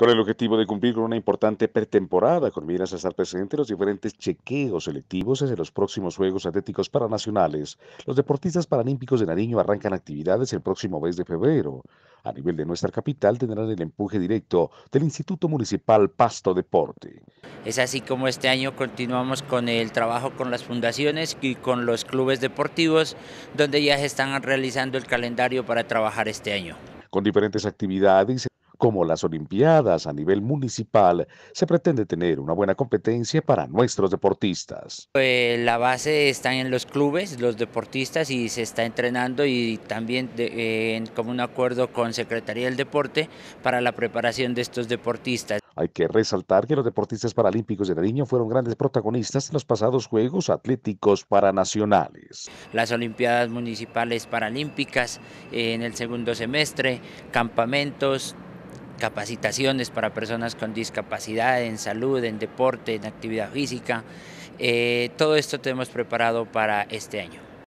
con el objetivo de cumplir con una importante pretemporada con miras a estar presente en los diferentes chequeos selectivos desde los próximos Juegos Atléticos Paranacionales. Los deportistas paralímpicos de Nariño arrancan actividades el próximo mes de febrero. A nivel de nuestra capital tendrán el empuje directo del Instituto Municipal Pasto Deporte. Es así como este año continuamos con el trabajo con las fundaciones y con los clubes deportivos, donde ya se están realizando el calendario para trabajar este año. Con diferentes actividades como las Olimpiadas a nivel municipal, se pretende tener una buena competencia para nuestros deportistas. Pues, la base está en los clubes, los deportistas, y se está entrenando y también como un acuerdo con Secretaría del Deporte para la preparación de estos deportistas. Hay que resaltar que los deportistas paralímpicos de Nariño fueron grandes protagonistas en los pasados Juegos Atléticos Paranacionales. Las Olimpiadas Municipales Paralímpicas eh, en el segundo semestre, campamentos, capacitaciones para personas con discapacidad, en salud, en deporte, en actividad física. Eh, todo esto tenemos preparado para este año.